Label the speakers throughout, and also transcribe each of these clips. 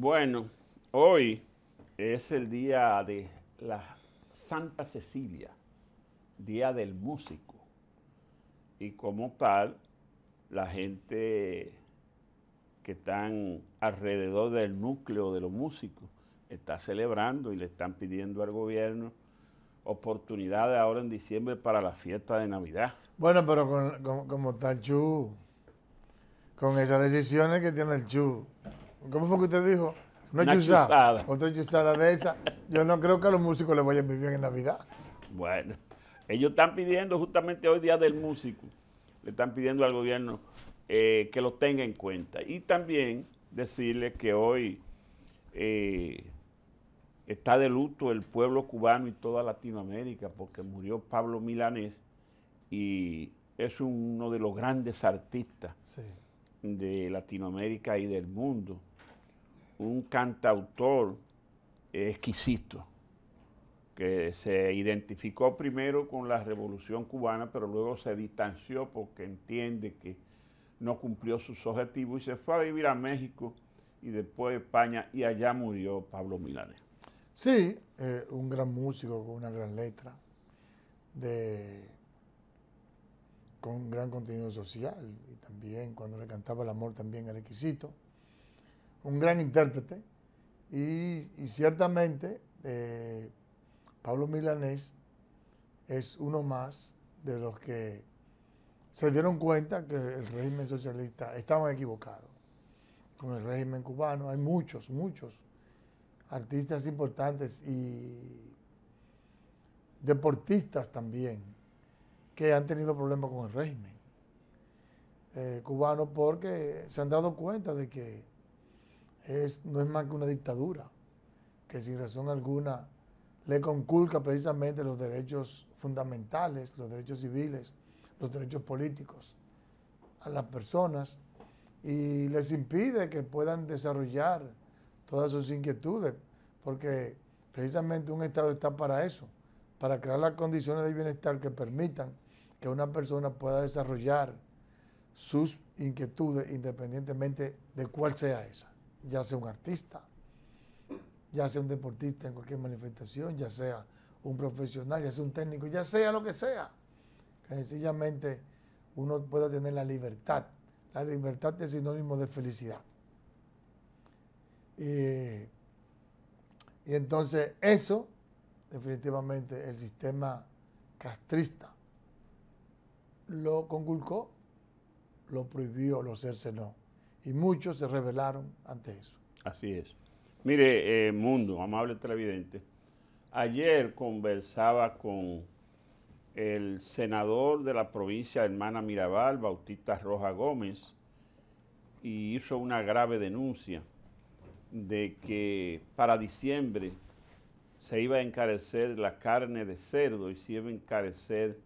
Speaker 1: Bueno, hoy es el día de la Santa Cecilia, día del músico. Y como tal, la gente que está alrededor del núcleo de los músicos está celebrando y le están pidiendo al gobierno oportunidades ahora en diciembre para la fiesta de Navidad.
Speaker 2: Bueno, pero como tal Chu, con esas decisiones que tiene el Chu, ¿Cómo fue que usted dijo? Una chuzada. Otra chuzada de esa. Yo no creo que a los músicos les vayan bien en Navidad.
Speaker 1: Bueno, ellos están pidiendo justamente hoy día del músico, le están pidiendo al gobierno eh, que lo tenga en cuenta. Y también decirle que hoy eh, está de luto el pueblo cubano y toda Latinoamérica porque murió Pablo Milanés y es uno de los grandes artistas. Sí de Latinoamérica y del mundo, un cantautor exquisito, que se identificó primero con la revolución cubana, pero luego se distanció porque entiende que no cumplió sus objetivos y se fue a vivir a México y después a España y allá murió Pablo Milanes.
Speaker 2: Sí, eh, un gran músico con una gran letra, con un gran contenido social, también, cuando le cantaba el amor también era exquisito. Un gran intérprete. Y, ciertamente eh, Pablo Milanés es uno más de los que se dieron cuenta que el régimen socialista estaba equivocado con el régimen cubano. Hay muchos, muchos artistas importantes y deportistas también que han tenido problemas con el régimen. Eh, cubano porque se han dado cuenta de que es, no es más que una dictadura, que sin razón alguna le conculca precisamente los derechos fundamentales, los derechos civiles, los derechos políticos a las personas y les impide que puedan desarrollar todas sus inquietudes, porque precisamente un Estado está para eso, para crear las condiciones de bienestar que permitan que una persona pueda desarrollar sus inquietudes independientemente de cuál sea esa, ya sea un artista, ya sea un deportista en cualquier manifestación, ya sea un profesional, ya sea un técnico, ya sea lo que sea. Sencillamente uno pueda tener la libertad. La libertad es sinónimo de felicidad. Y, y entonces eso, definitivamente, el sistema castrista lo conculcó lo prohibió, lo cercenó. Y muchos se rebelaron ante eso.
Speaker 1: Así es. Mire, eh, mundo, amable televidente, ayer conversaba con el senador de la provincia hermana Mirabal, Bautista Roja Gómez, y hizo una grave denuncia de que para diciembre se iba a encarecer la carne de cerdo y se iba a encarecer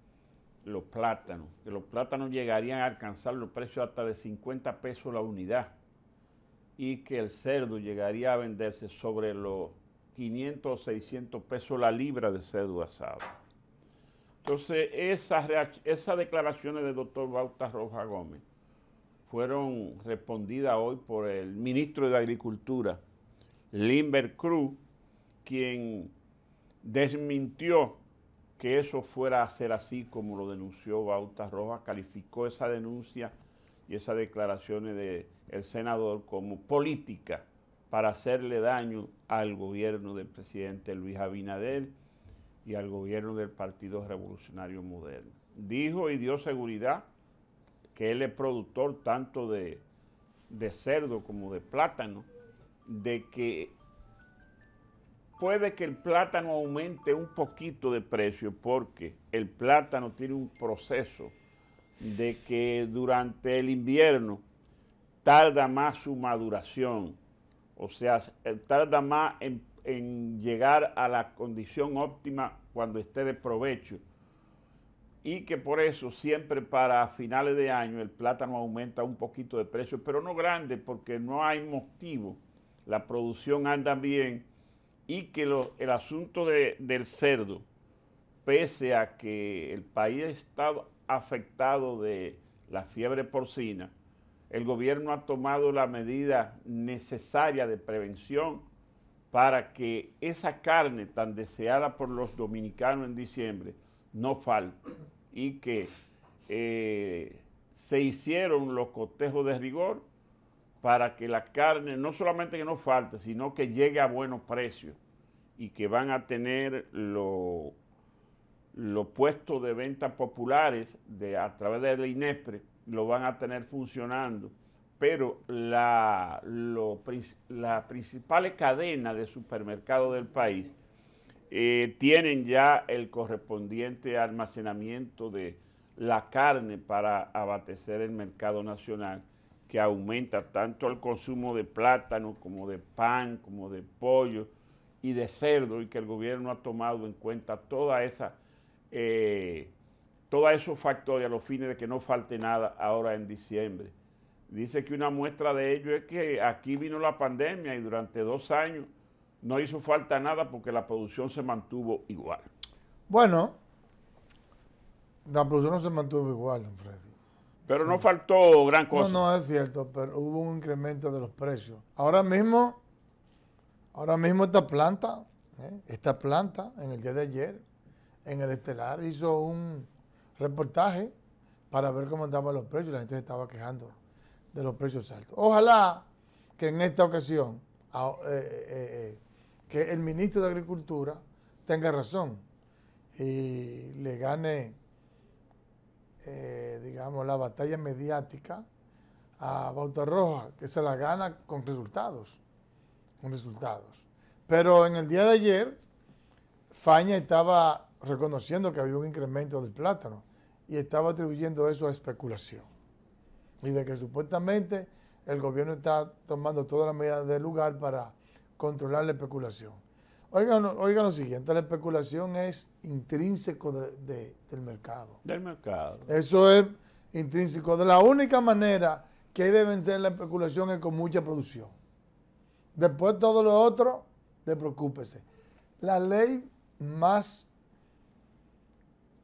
Speaker 1: los plátanos, que los plátanos llegarían a alcanzar los precios hasta de 50 pesos la unidad y que el cerdo llegaría a venderse sobre los 500 o 600 pesos la libra de cerdo asado. Entonces, esas, declaraciones del doctor Bauta Roja Gómez fueron respondidas hoy por el ministro de Agricultura, Limber Cruz, quien desmintió que eso fuera a ser así como lo denunció Bauta Rojas, calificó esa denuncia y esas declaraciones del senador como política para hacerle daño al gobierno del presidente Luis Abinader y al gobierno del Partido Revolucionario Moderno. Dijo y dio seguridad que él es productor tanto de cerdo como de plátano, de que puede que el plátano aumente un poquito de precio porque el plátano tiene un proceso de que durante el invierno tarda más su maduración, o sea, eh, tarda más en, llegar a la condición óptima cuando esté de provecho y que por eso siempre para finales de año el plátano aumenta un poquito de precio, pero no grande porque no hay motivo, la producción anda bien y que el asunto del cerdo, pese a que el país ha estado afectado de la fiebre porcina, el gobierno ha tomado la medida necesaria de prevención para que esa carne tan deseada por los dominicanos en diciembre no falte y que eh, se hicieron los cotejos de rigor para que la carne no solamente que no falte, sino que llegue a buenos precios y que van a tener los puestos de venta populares de, a través del la INESPRE, lo van a tener funcionando, pero la, lo, las principales cadenas de supermercados del país eh, tienen ya el correspondiente almacenamiento de la carne para abastecer el mercado nacional que aumenta tanto el consumo de plátano como de pan, como de pollo y de cerdo, y que el gobierno ha tomado en cuenta toda esa, eh, todos esos factores a los fines de que no falte nada ahora en diciembre. Dice que una muestra de ello es que aquí vino la pandemia y durante dos años no hizo falta nada porque la producción se mantuvo igual.
Speaker 2: Bueno, la producción no se mantuvo igual, don Freddy.
Speaker 1: Pero no faltó gran cosa. No, no,
Speaker 2: es cierto, pero hubo un incremento de los precios. Ahora mismo, ahora mismo esta planta, ¿eh? esta planta, en el día de ayer, en el Estelar, hizo un reportaje para ver cómo andaban los precios. La gente se estaba quejando de los precios altos. Ojalá que en esta ocasión, eh, eh, que el ministro de Agricultura tenga razón y le gane eh, digamos, la batalla mediática a Bauta Roja, que se la gana con resultados, con resultados. Pero en el día de ayer, Faña estaba reconociendo que había un incremento del plátano y estaba atribuyendo eso a especulación. Y de que supuestamente el gobierno está tomando todas las medidas del lugar para controlar la especulación. Oigan, lo siguiente, la especulación es intrínseco del mercado. Del mercado. Eso es intrínseco. De la única manera que hay de vencer la especulación es con mucha producción. Después todo lo otro, despreocúpese. La ley más,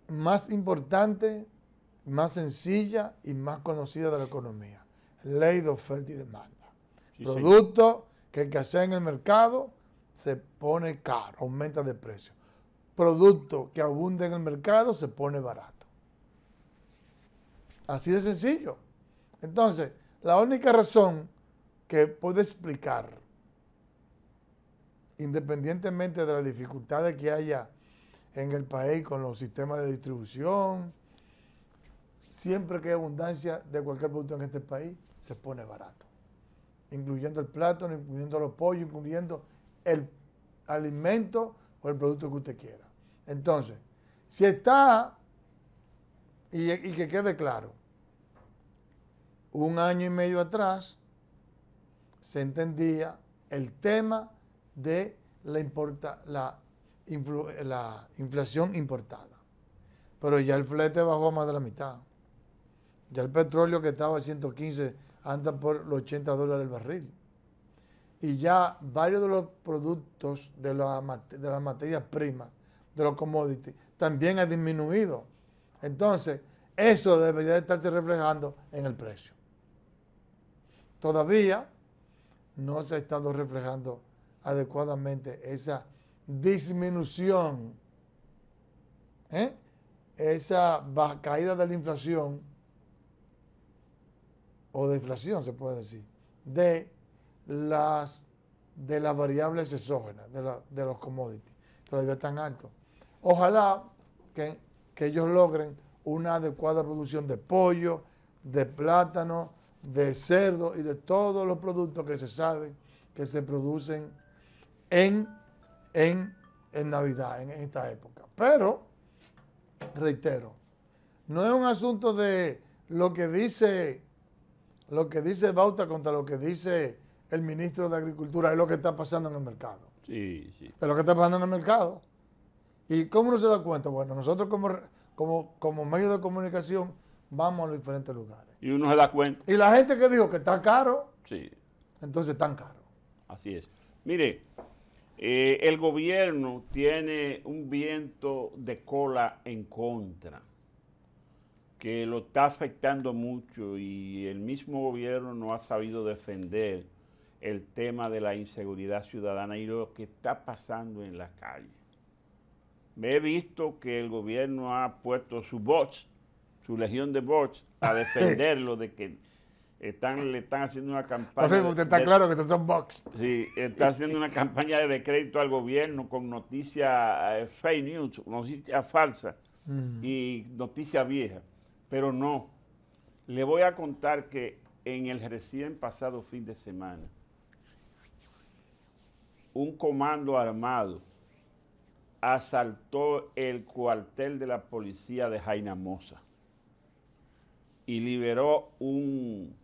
Speaker 2: más importante, más sencilla y más conocida de la economía. Ley de oferta y demanda. Producto que hay que hacer en el mercado se pone caro, aumenta de precio. Producto que abunde en el mercado se pone barato. Así de sencillo. Entonces, la única razón que puede explicar, independientemente de las dificultades que haya en el país con los sistemas de distribución, siempre que hay abundancia de cualquier producto en este país, se pone barato. Incluyendo el plátano, incluyendo los pollos, incluyendo el alimento o el producto que usted quiera. Entonces, si está, y, que quede claro, un año y medio atrás se entendía el tema de la, la, la, inflación importada. Pero ya el flete bajó a más de la mitad. Ya el petróleo que estaba a 115 anda por los 80 dólares el barril y ya varios de los productos de, las materias primas, de los commodities, también ha disminuido. Entonces, eso debería de estarse reflejando en el precio. Todavía no se ha estado reflejando adecuadamente esa disminución, ¿eh? esa caída de la inflación, o deflación se puede decir, de las de las variables exógenas, de, los commodities, todavía están altos. Ojalá que, ellos logren una adecuada producción de pollo, de plátano, de cerdo y de todos los productos que se saben que se producen en, en, Navidad, en, esta época. Pero, reitero, no es un asunto de lo que dice, lo que dice Bauta contra lo que dice el ministro de Agricultura, es lo que está pasando en el mercado.
Speaker 1: Sí, sí.
Speaker 2: Es lo que está pasando en el mercado. ¿Y cómo uno se da cuenta? Bueno, nosotros como, como, medio de comunicación vamos a los diferentes lugares.
Speaker 1: Y uno se da cuenta. Y
Speaker 2: la gente que dijo que está caro, sí. entonces tan caro.
Speaker 1: Así es. Mire, eh, el gobierno tiene un viento de cola en contra que lo está afectando mucho y el mismo gobierno no ha sabido defender el tema de la inseguridad ciudadana y lo que está pasando en la calle. Me he visto que el gobierno ha puesto su bots, su legión de bots, a defenderlo de que están, le están haciendo una campaña. está claro que estos son bots. Sí, está haciendo una campaña de crédito al gobierno con noticias eh, fake news, noticias falsas mm. y noticias viejas. Pero no, le voy a contar que en el recién pasado fin de semana, un comando armado asaltó el cuartel de la policía de Jaina y liberó un,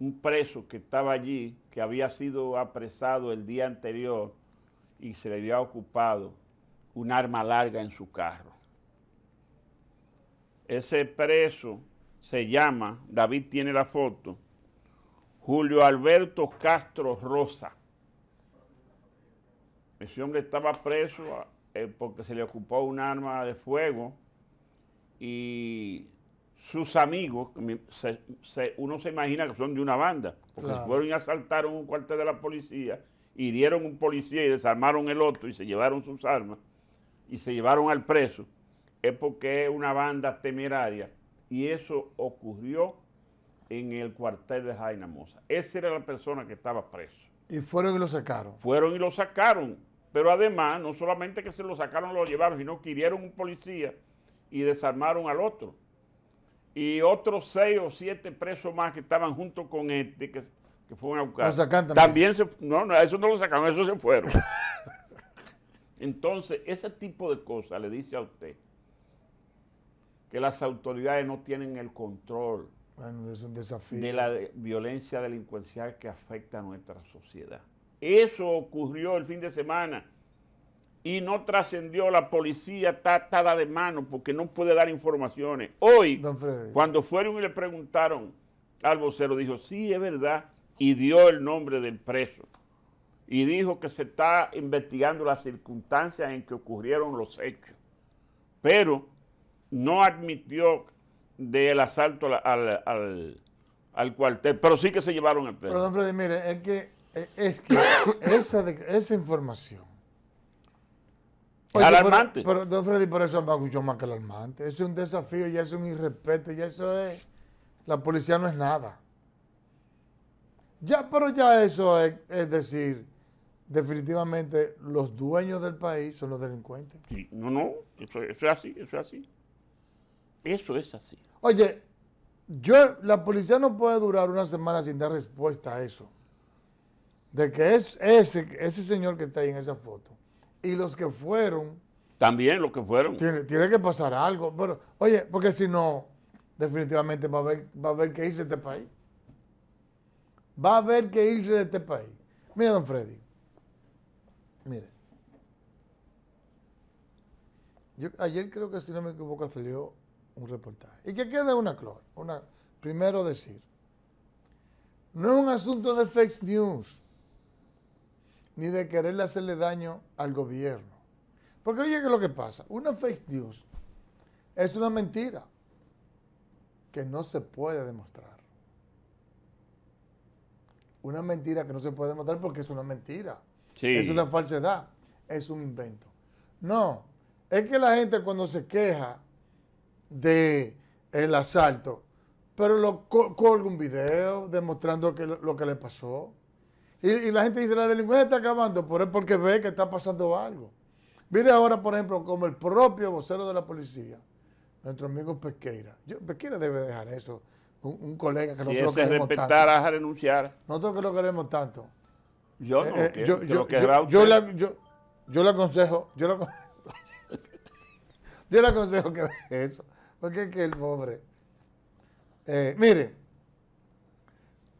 Speaker 1: un preso que estaba allí, que había sido apresado el día anterior y se le había ocupado un arma larga en su carro. Ese preso se llama, David tiene la foto, Julio Alberto Castro Rosa. Ese hombre estaba preso ah, eh, porque se le ocupó un arma de fuego y sus amigos, uno se imagina que son de una banda, porque fueron y asaltaron un cuartel de la policía, hirieron un policía y desarmaron el otro y se llevaron sus armas y se llevaron al preso, es porque es una banda temeraria. Y eso ocurrió en el cuartel de Jaina Mosa. Esa era la persona que estaba preso.
Speaker 2: ¿Y fueron y lo sacaron?
Speaker 1: Fueron y lo sacaron. Pero además, no solamente que se lo sacaron, lo llevaron, sino que hirieron un policía y desarmaron al otro. Y otros seis o siete presos más que estaban junto con este, que, fueron a buscar. también. se, no, no, eso no lo sacaron, eso se fueron. Entonces, ese tipo de cosas le dice a usted que las autoridades no tienen el control de la violencia delincuencial que afecta a nuestra sociedad. Eso ocurrió el fin de semana y no trascendió, la policía está atada de mano porque no puede dar informaciones. Hoy, cuando fueron y le preguntaron al vocero, dijo, sí, es verdad, y dio el nombre del preso. Y dijo que se está investigando las circunstancias en que ocurrieron los hechos. Pero no admitió del asalto al, cuartel, pero sí que se llevaron el preso. Pero,
Speaker 2: don Freddy, mire, es que eh, es que esa, esa información.
Speaker 1: alarmante.
Speaker 2: Pero, Freddy, por eso es más que alarmante. Es un desafío, ya es un irrespeto, ya eso es. La policía no es nada. Ya, pero ya eso es, decir, definitivamente los dueños del país son los delincuentes.
Speaker 1: Sí, no, no, eso, es así, eso es así. Eso es así.
Speaker 2: Oye, yo, la policía no puede durar una semana sin dar respuesta a eso de que es ese, ese señor que está ahí en esa foto y los que fueron.
Speaker 1: También los que fueron. Tiene,
Speaker 2: tiene que pasar algo. Pero, oye, porque si no, definitivamente va a haber, que irse de este país. Va a haber que irse de este país. Mira, don Freddy. Mire. Yo, ayer creo que, si no me equivoco, salió un reportaje. Y que quede una clara. Una, primero decir, no es un asunto de fake news ni de quererle hacerle daño al gobierno. Porque oye, ¿qué es lo que pasa? Una fake news es una mentira que no se puede demostrar. Una mentira que no se puede demostrar porque es una mentira. Es una falsedad, es un invento. No, es que la gente cuando se queja de el asalto, pero lo colga un video demostrando que lo que le pasó. Y, la gente dice, la delincuencia está acabando, pero es porque ve que está pasando algo. Mire ahora, por ejemplo, como el propio vocero de la policía, nuestro amigo Pesqueira. Yo, Pesqueira debe dejar eso. Un, colega que si nosotros ese queremos respetar a
Speaker 1: renunciar.
Speaker 2: Nosotros que lo queremos tanto.
Speaker 1: Yo no, yo, yo,
Speaker 2: le aconsejo, yo le, aconsejo, que deje eso. Porque es que el pobre. Eh, mire,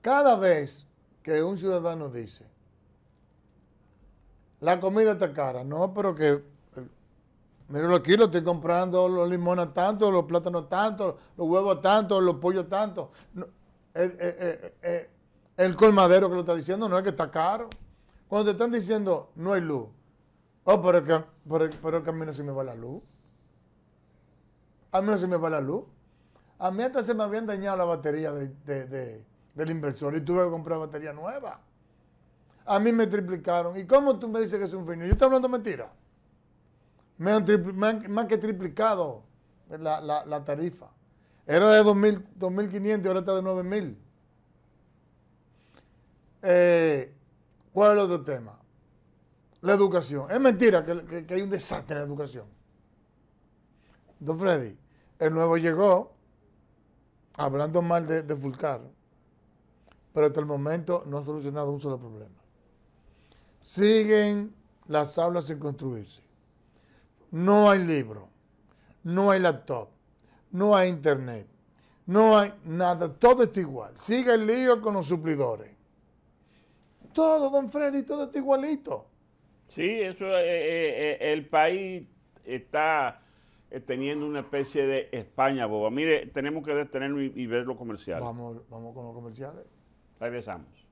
Speaker 2: cada vez que un ciudadano dice, la comida está cara, no, pero que, eh, lo aquí, lo estoy comprando, los limones tanto, los plátanos tanto, los huevos tanto, los pollos tanto. Eh, eh, el colmadero que lo está diciendo no es que está caro. Cuando te están diciendo no hay luz, oh, pero que, pero, que a mí no se me va la luz. A mí no se me va la luz. A mí hasta se me habían dañado la batería de del inversor y tuve que comprar batería nueva. A mí me triplicaron. ¿Y cómo tú me dices que es un fin? Yo estoy hablando mentira. Me han, más que triplicado la, tarifa. Era de 2.500 y ahora está de 9.000. Eh, ¿Cuál es el otro tema? La educación. Es mentira que, hay un desastre en la educación. Don Freddy, el nuevo llegó hablando mal de, de Fulcar pero hasta el momento no ha solucionado un solo problema. Siguen las aulas sin construirse. No hay libro, no hay laptop, no hay internet, no hay nada, todo está igual. Sigue el lío con los suplidores. Todo, don Freddy, todo está igualito.
Speaker 1: Sí, eso eh, eh, eh, el país está teniendo una especie de España boba. Mire, tenemos que detenerlo y, ver los comerciales. Vamos,
Speaker 2: vamos con los comerciales.
Speaker 1: Regresamos.